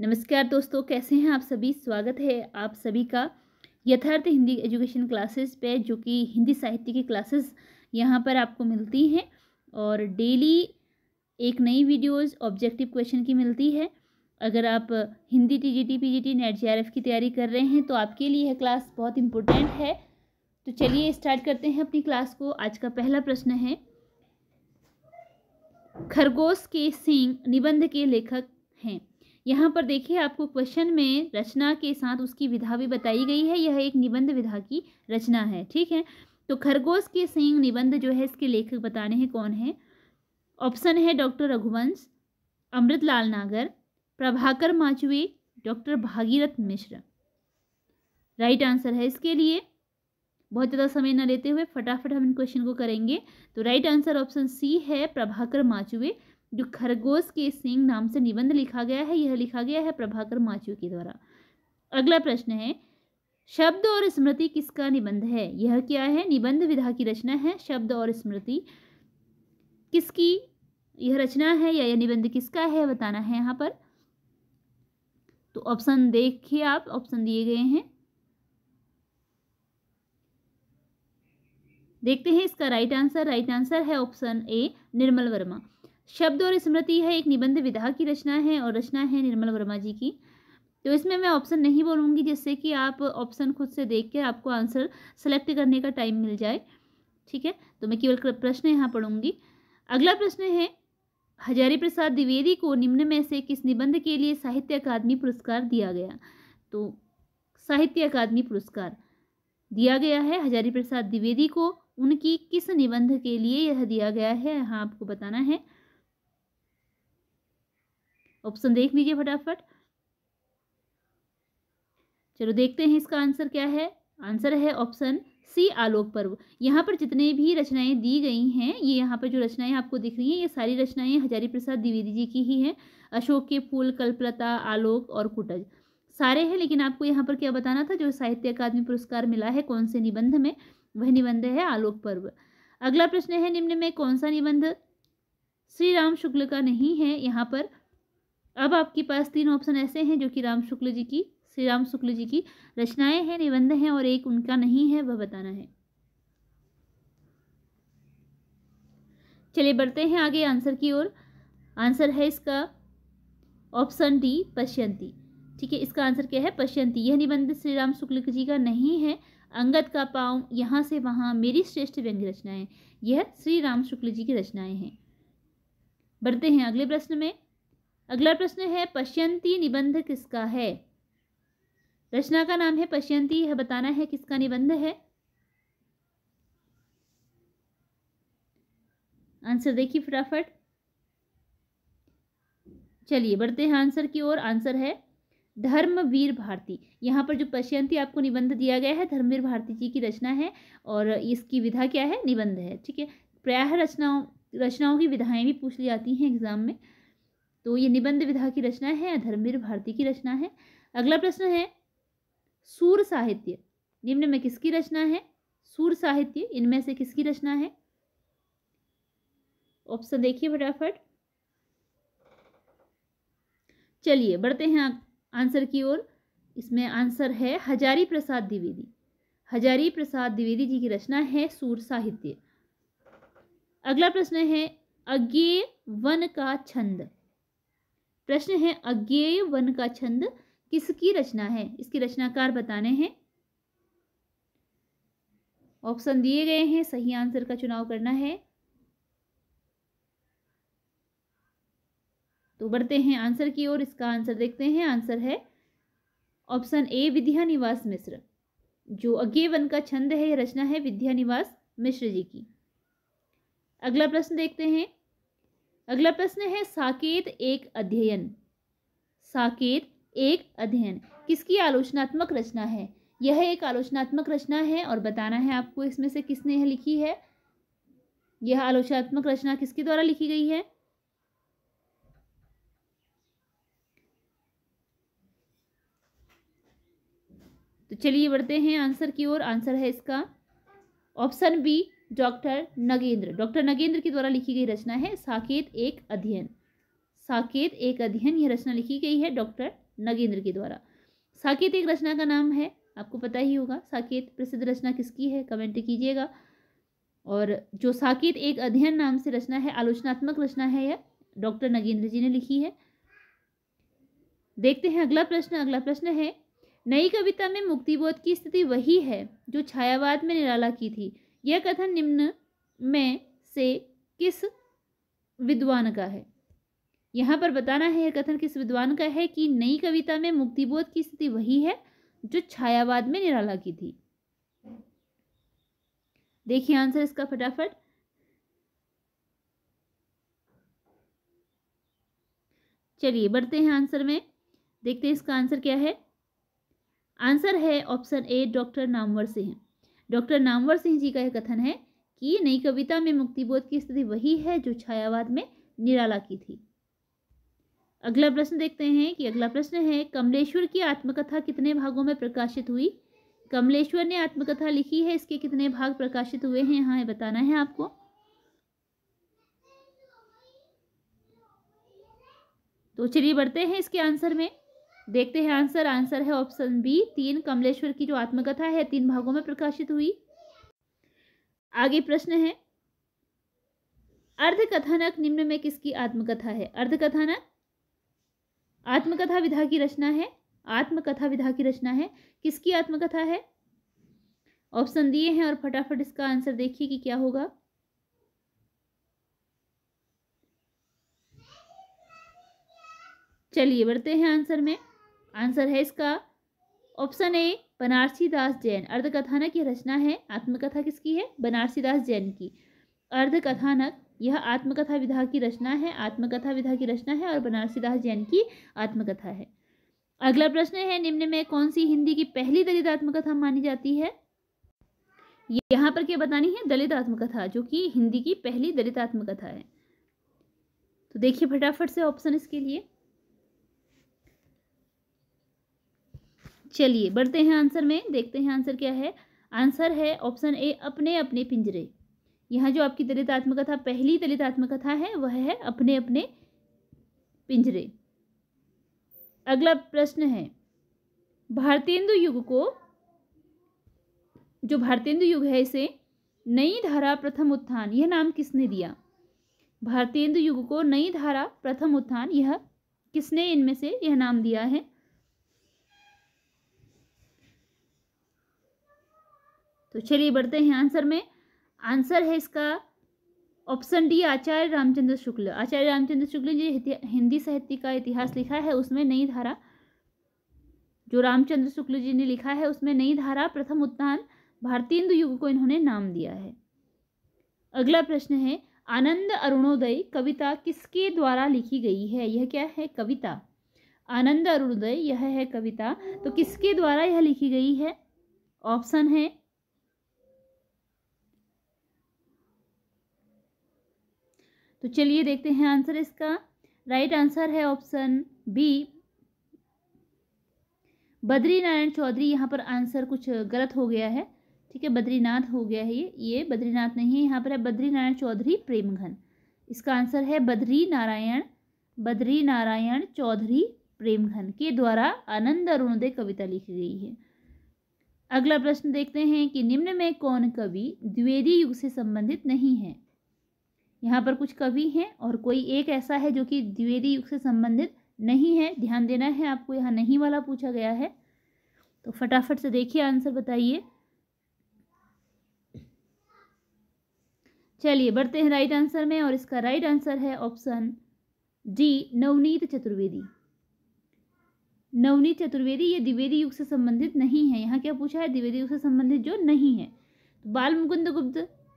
नमस्कार दोस्तों कैसे हैं आप सभी स्वागत है आप सभी का यथार्थ हिंदी एजुकेशन क्लासेस पे जो कि हिंदी साहित्य की क्लासेस यहाँ पर आपको मिलती हैं और डेली एक नई वीडियोस ऑब्जेक्टिव क्वेश्चन की मिलती है अगर आप Hindi T G T P G T NET J की तैयारी कर रहे हैं तो आपके लिए यह क्लास बहुत इंपॉर्टेंट है तो चलिए स्टार्ट करते हैं अपनी क्लास को आज का पहला प्रश्न है खरगोश के सिंह निबंध के लेखक हैं यहाँ पर देखिए आपको क्वेश्चन में रचना के साथ उसकी विधा भी बताई गई है यह एक निबंध विधा की रचना है ठीक है तो खरगोश के सिंह निबंध जो है इसके लेखक बताने हैं कौन है ऑप्शन है doctor Raghuvansh Amritlal Nagar Prabhakar Machwe doctor Bhagirath Mishra right answer है इसके लिए बहुत ज़्यादा समय ना लेते हुए फटाफट हम इन क्वेश्चन को करेंगे तो राइट आंसर ऑप्शन सी है प्रभाकर माचुए जो खरगोश के सिंह नाम से निबंध लिखा गया है यह लिखा गया है प्रभाकर माचू के द्वारा अगला प्रश्न है शब्द और स्मृति किसका निबंध है यह क्या है निबंध विधा की रचना है शब्द और स्मृति किसकी यह रचना है या यह निबंध किसका है बताना है यहाँ पर तो ऑप्शन देखिए आप ऑप्शन दिए गए हैं देखते हैं इसका राइट आंसर राइट आंसर है ऑप्शन ए निर्मल वर्मा शब्द और स्मृति है एक निबंध विधा की रचना है और रचना है निर्मल वर्मा जी की तो इसमें मैं ऑप्शन नहीं बोलूँगी जिससे कि आप ऑप्शन खुद से देख के आपको आंसर सेलेक्ट करने का टाइम मिल जाए ठीक है तो मैं केवल प्रश्न यहाँ पढ़ूँगी अगला प्रश्न है हजारी प्रसाद द्विवेदी को निम्न में से किस निबंध के लिए साहित्य अकादमी पुरस्कार दिया गया तो साहित्य अकादमी पुरस्कार दिया गया है हजारी प्रसाद द्विवेदी को उनकी किस निबंध के लिए यह दिया गया है यहाँ आपको बताना है ऑप्शन देख लीजिए फटाफट चलो देखते हैं इसका आंसर क्या है आंसर है ऑप्शन सी आलोक पर्व यहाँ पर जितने भी रचनाएं दी गई हैं ये यहाँ पर जो रचनाएं आपको दिख रही हैं ये सारी रचनाएं हजारी प्रसाद द्विवेदी जी की ही हैं अशोक के फूल कल्पलता आलोक और कुटज सारे हैं लेकिन आपको यहाँ पर क्या बताना था जो साहित्य अकादमी पुरस्कार मिला है कौन से निबंध में वह निबंध है आलोक पर्व अगला प्रश्न है निम्न में कौन सा निबंध श्री राम शुक्ल का नहीं है यहाँ पर अब आपके पास तीन ऑप्शन ऐसे हैं जो कि राम शुक्ल जी की श्री राम शुक्ल जी की रचनाएं हैं निबंध हैं और एक उनका नहीं है वह बताना है चलिए बढ़ते हैं आगे आंसर की ओर आंसर है इसका ऑप्शन डी पश्यंती ठीक है इसका आंसर क्या है पश्यंती यह निबंध श्री राम शुक्ल जी का नहीं है अंगद का पाँव यहाँ से वहाँ मेरी श्रेष्ठ व्यंग्य रचनाएं यह श्री राम शुक्ल जी की रचनाएं हैं बढ़ते हैं अगले प्रश्न में अगला प्रश्न है पश्यंती निबंध किसका है रचना का नाम है पश्यंती यह बताना है किसका निबंध है आंसर देखिए फटाफट चलिए बढ़ते हैं आंसर की ओर आंसर है धर्मवीर भारती यहाँ पर जो पश्यंती आपको निबंध दिया गया है धर्मवीर भारती जी की रचना है और इसकी विधा क्या है निबंध है ठीक है प्रायः रचनाओं रचनाओं की विधाएं भी पूछ ली जाती हैं एग्जाम में तो ये निबंध विधा की रचना है या धर्मवीर भारती की रचना है अगला प्रश्न है सूर साहित्य निम्न में किसकी रचना है सूर साहित्य इनमें से किसकी रचना है ऑप्शन देखिए फटाफट चलिए बढ़ते हैं आंसर की ओर इसमें आंसर है हजारी प्रसाद द्विवेदी हजारी प्रसाद द्विवेदी जी की रचना है सूर साहित्य अगला प्रश्न है अज्ञे वन का छंद प्रश्न है अज्ञेय वन का छंद किसकी रचना है इसकी रचनाकार बताने हैं ऑप्शन दिए गए हैं सही आंसर का चुनाव करना है तो बढ़ते हैं आंसर की ओर इसका आंसर देखते हैं आंसर है ऑप्शन ए विद्या निवास मिश्र जो अज्ञे वन का छंद है यह रचना है विद्या निवास मिश्र जी की अगला प्रश्न देखते हैं अगला प्रश्न है साकेत एक अध्ययन साकेत एक अध्ययन किसकी आलोचनात्मक रचना है यह एक आलोचनात्मक रचना है और बताना है आपको इसमें से किसने यह लिखी है यह आलोचनात्मक रचना किसके द्वारा लिखी गई है तो चलिए बढ़ते हैं आंसर की ओर आंसर है इसका option B doctor Nagendra doctor Nagendra के द्वारा लिखी गई रचना है साकेत एक अध्ययन साकेत एक अध्ययन यह रचना लिखी गई है डॉक्टर नगेंद्र के द्वारा साकेत एक रचना का नाम है आपको पता ही होगा साकेत प्रसिद्ध रचना किसकी है कमेंट कीजिएगा और जो साकेत एक अध्ययन नाम से रचना है आलोचनात्मक रचना है यह डॉक्टर नगेंद्र जी ने लिखी है देखते हैं अगला प्रश्न अगला प्रश्न है नई कविता में मुक्तिबोध की स्थिति वही है जो छायावाद में निराला की थी यह कथन निम्न में से किस विद्वान का है यहाँ पर बताना है यह कथन किस विद्वान का है कि नई कविता में मुक्तिबोध की स्थिति वही है जो छायावाद में निराला की थी देखिए आंसर इसका फटाफट चलिए बढ़ते हैं आंसर में देखते हैं इसका आंसर क्या है आंसर है option A doctor Namvar Singh doctor Namvar Singh ji का यह कथन है कि नई कविता में मुक्तिबोध की स्थिति वही है जो छायावाद में निराला की थी अगला प्रश्न देखते हैं कि अगला प्रश्न है कमलेश्वर की आत्मकथा कितने भागों में प्रकाशित हुई कमलेश्वर ने आत्मकथा लिखी है इसके कितने भाग प्रकाशित हुए हैं यहाँ बताना है आपको तो चलिए बढ़ते हैं इसके आंसर में देखते हैं आंसर आंसर है ऑप्शन बी तीन कमलेश्वर की जो आत्मकथा है तीन भागों में प्रकाशित हुई आगे प्रश्न है अर्धकथानक निम्न में किसकी आत्मकथा है अर्धकथानक आत्मकथा विधा की रचना है आत्मकथा विधा की रचना है किसकी आत्मकथा है ऑप्शन दिए हैं और फटाफट इसका आंसर देखिए कि क्या होगा चलिए बढ़ते हैं आंसर में आंसर है इसका ऑप्शन ए बनारसी दास जैन अर्धकथानक यह रचना है आत्मकथा किसकी है बनारसी दास जैन की अर्धकथानक यह आत्मकथा विधा की रचना है आत्मकथा विधा की रचना है और बनारसी दास जैन की आत्मकथा है अगला प्रश्न है निम्न में कौन सी हिंदी की पहली दलित आत्मकथा मानी जाती है यहाँ पर क्या बतानी है दलित आत्मकथा जो कि हिंदी की पहली दलित आत्मकथा है तो देखिए फटाफट से ऑप्शन इसके लिए चलिए बढ़ते हैं आंसर में देखते हैं आंसर क्या है आंसर है ऑप्शन ए अपने अपने पिंजरे यहाँ जो आपकी दलित आत्मकथा पहली दलित आत्मकथा है वह है अपने अपने पिंजरे अगला प्रश्न है भारतेंदु युग को जो भारतेंदु युग है इसे नई धारा प्रथम उत्थान यह नाम किसने दिया भारतेंदु युग को नई धारा प्रथम उत्थान यह किसने इनमें से यह नाम दिया है तो चलिए बढ़ते हैं आंसर में आंसर है इसका ऑप्शन डी आचार्य रामचंद्र शुक्ल आचार्य रामचंद्र शुक्ल जी हिंदी साहित्य का इतिहास लिखा है उसमें नई धारा जो रामचंद्र शुक्ल जी ने लिखा है उसमें नई धारा प्रथम उत्थान भारतीय हिंदू युग को इन्होंने नाम दिया है अगला प्रश्न है आनंद अरुणोदय कविता किसके द्वारा लिखी गई है यह क्या है कविता आनंद अरुणोदय यह है कविता तो किसके द्वारा यह लिखी गई है ऑप्शन है तो चलिए देखते हैं आंसर इसका राइट आंसर है ऑप्शन बी बद्री नारायण चौधरी यहाँ पर आंसर कुछ गलत हो गया है ठीक है बद्रीनाथ हो गया है ये ये बद्रीनाथ नहीं है यहाँ पर है बद्रीनारायण चौधरी प्रेमघन इसका आंसर है बद्री नारायण बद्री नारायण चौधरी प्रेमघन के द्वारा आनंद अरुणोदय कविता लिखी गई है अगला प्रश्न देखते हैं कि निम्न में कौन कवि द्विवेदी युग से संबंधित नहीं है यहाँ पर कुछ कवि हैं और कोई एक ऐसा है जो कि द्विवेदी युग से संबंधित नहीं है ध्यान देना है आपको यहाँ नहीं वाला पूछा गया है तो फटाफट से देखिए आंसर बताइए चलिए बढ़ते हैं राइट आंसर में और इसका राइट आंसर है ऑप्शन डी नवनीत चतुर्वेदी नवनीत चतुर्वेदी ये द्विवेदी युग से संबंधित नहीं है यहाँ क्या पूछा है द्विवेदी युग से संबंधित जो नहीं है तो बाल मुकुंद गुप्त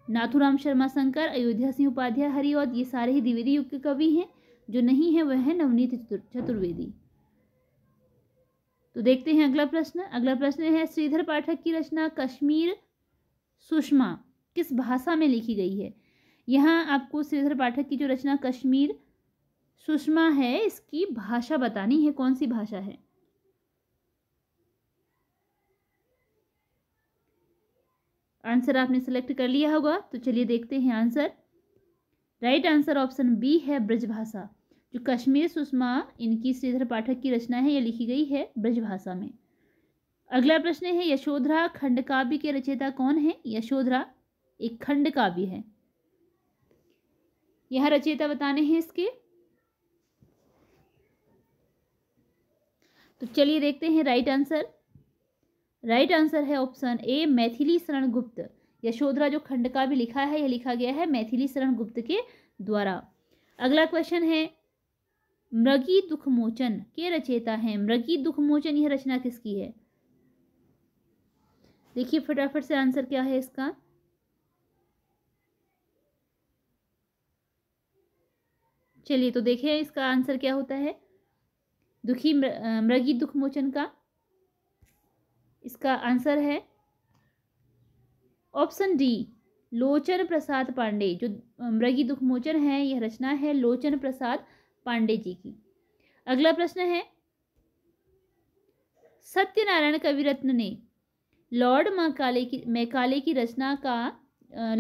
नाथुराम शर्मा शंकर अयोध्या सिंह उपाध्याय और ये सारे ही द्विवेदी युग के कवि हैं जो नहीं है वह है नवनीत चतुर्वेदी तो देखते हैं अगला प्रश्न अगला प्रश्न है श्रीधर पाठक की रचना कश्मीर सुषमा किस भाषा में लिखी गई है यहाँ आपको श्रीधर पाठक की जो रचना कश्मीर सुषमा है इसकी भाषा बतानी है कौन सी भाषा है आंसर आपने सेलेक्ट कर लिया होगा तो चलिए देखते हैं answer right answer option B है ब्रजभाषा जो कश्मीर सुषमा इनकी श्रीधर पाठक की रचना है यह लिखी गई है ब्रजभाषा में अगला प्रश्न है यशोधरा खंड काव्य के रचयिता कौन है यशोधरा एक खंड काव्य है यह रचयिता बताने हैं इसके तो चलिए देखते हैं राइट आंसर राइट आंसर है ऑप्शन ए मैथिली शरण गुप्त यशोधरा जो खंड का भी लिखा है यह लिखा गया है मैथिली शरण गुप्त के द्वारा अगला क्वेश्चन है मृगी दुखमोचन के रचेता है मृगी दुखमोचन यह रचना किसकी है देखिए फटाफट से आंसर क्या है इसका चलिए तो देखें इसका आंसर क्या होता है दुखी मृगी दुखमोचन का इसका आंसर है ऑप्शन डी लोचन प्रसाद पांडे जो मृगी दुखमोचन है यह रचना है लोचन प्रसाद पांडे जी की अगला प्रश्न है सत्यनारायण कविरत्न ने लॉर्ड मकाले की मैकाले की रचना का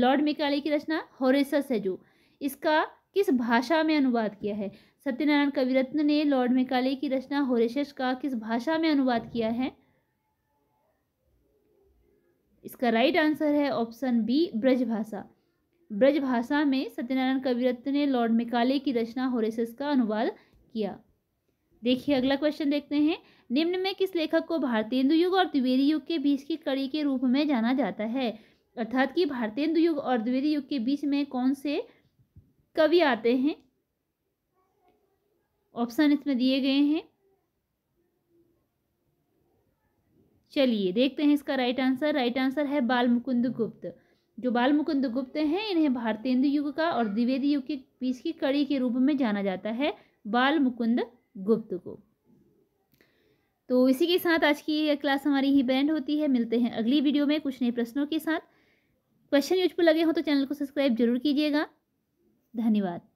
लॉर्ड मेकाले की रचना हॉरेसस है जो इसका किस भाषा में अनुवाद किया है सत्यनारायण कविरत्न ने लॉर्ड मैकाले की रचना हॉरेसस का किस भाषा में अनुवाद किया है इसका राइट आंसर है ऑप्शन बी ब्रजभाषा ब्रजभाषा में सत्यनारायण कविरत्न ने लॉर्ड मिकाले की रचना होरेसिस का अनुवाद किया देखिए अगला क्वेश्चन देखते हैं निम्न में किस लेखक को भारतेंदु युग और द्विवेदी युग के बीच की कड़ी के रूप में जाना जाता है अर्थात कि भारतेंदु युग और द्विवेदी युग के बीच में कौन से कवि आते हैं ऑप्शन इसमें दिए गए हैं चलिए देखते हैं इसका राइट आंसर राइट आंसर है बाल मुकुंद गुप्त जो बाल मुकुंद गुप्त हैं इन्हें भारतेंदु युग का और द्विवेदी युग के बीच की कड़ी के रूप में जाना जाता है बाल मुकुंद गुप्त को तो इसी के साथ आज की क्लास हमारी ही बैंड होती है मिलते हैं अगली वीडियो में कुछ नए प्रश्नों के साथ क्वेश्चन यूजफुल लगे हों तो चैनल को सब्सक्राइब जरूर कीजिएगा धन्यवाद